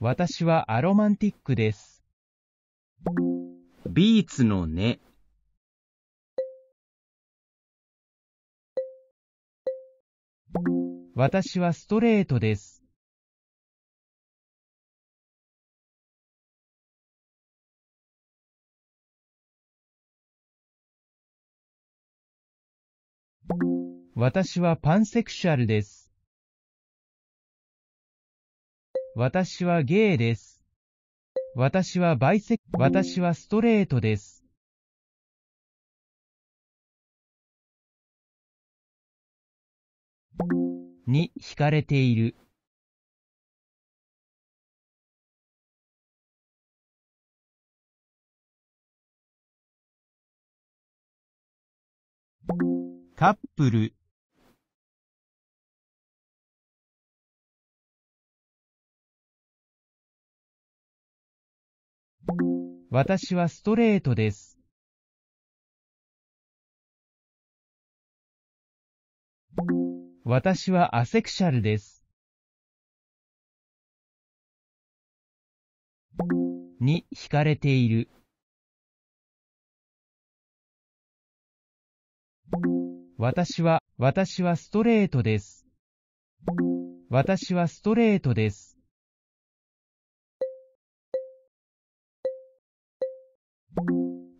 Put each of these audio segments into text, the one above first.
私はアロマンティックです。ビーツの根、ね、私はストレートです。私はパンセクシャルです。私はゲイです。私はバイセク、私はストレートです。に惹かれている。カップル私はストレートです。私はアセクシャルです。に惹かれている。私は、私はストレートです。私はストレートです。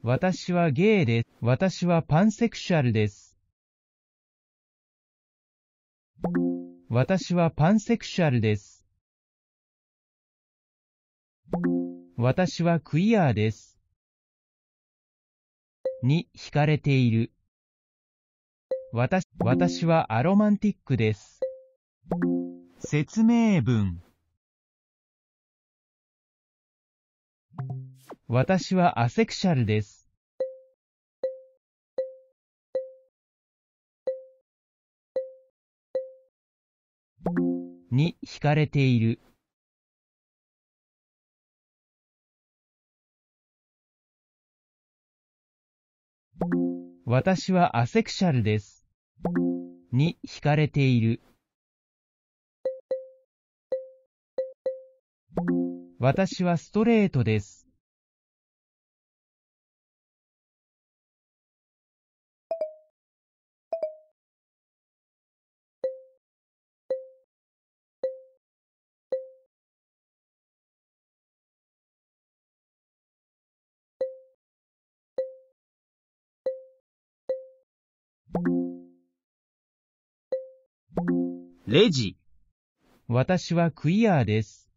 私はゲイです。私はパンセクシュアルです。私はパンセクシュアルです。私はクイアーです。に惹かれている。私、私はアロマンティックです。説明文私はアセクシャルです。に惹かれている。私はアセクシャルです。に惹かれている。私はストレートです。レジ。私はクイアーです。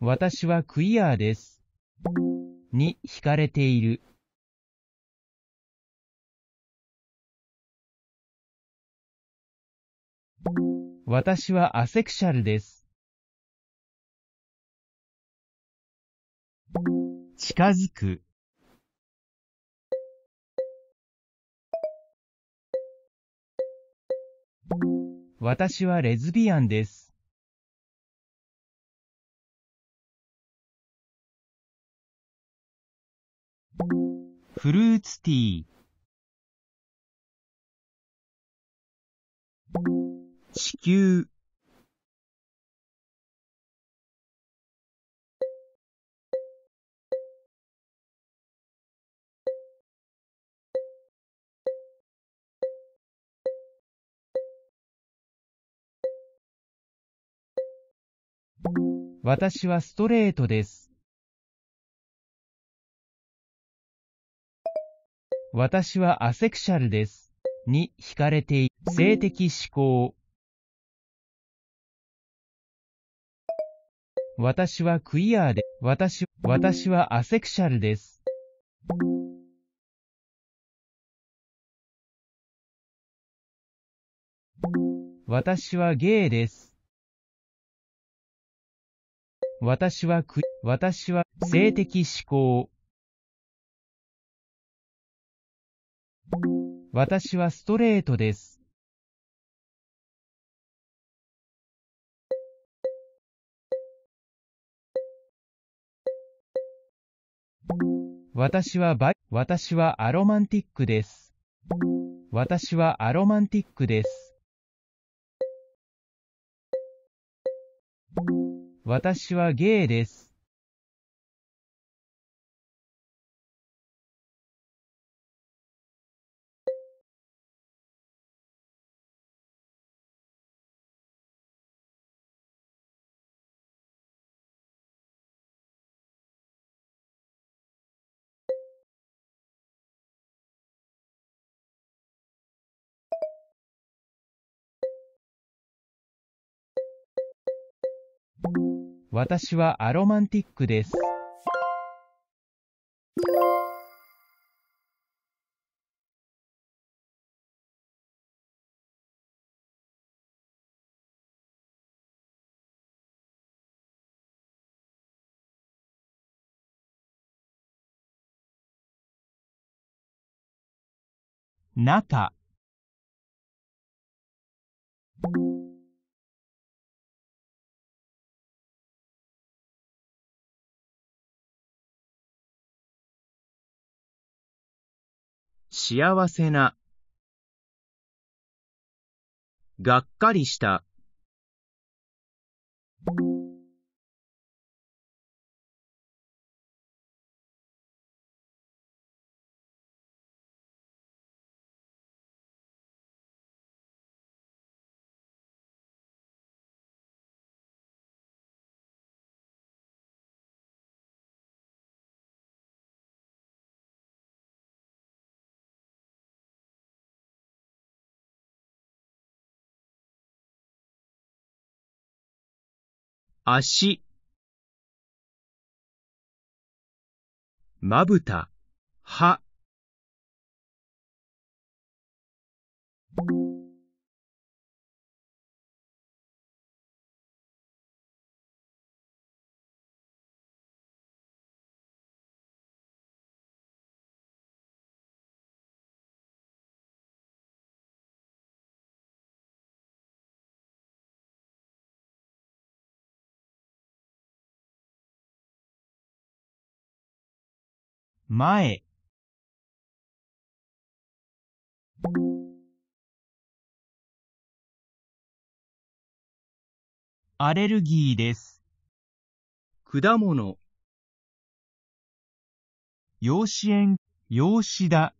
私はクイアーです。に惹かれている。私はアセクシャルです。近づく。私はレズビアンです。フルーツティー地球私はストレートです。私はアセクシャルです。に惹かれてい、性的思考。私はクイアーで、私、私はアセクシャルです。私はゲイです。私はく、私は、性的思考。私はストレートです。私はバ、私はアロマンティックです。私はアロマンティックです。私はゲイです。私はアロマンティックです。中幸せな。がっかりした。足まぶた歯前アレルギーです。果物養子縁、養子だ。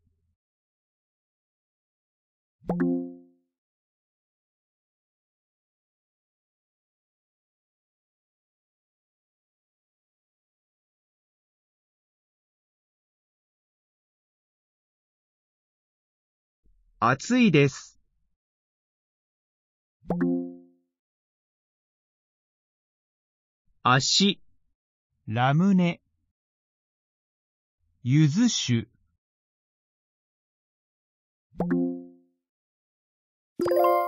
暑いです。足、ラムネ、ゆず酒。you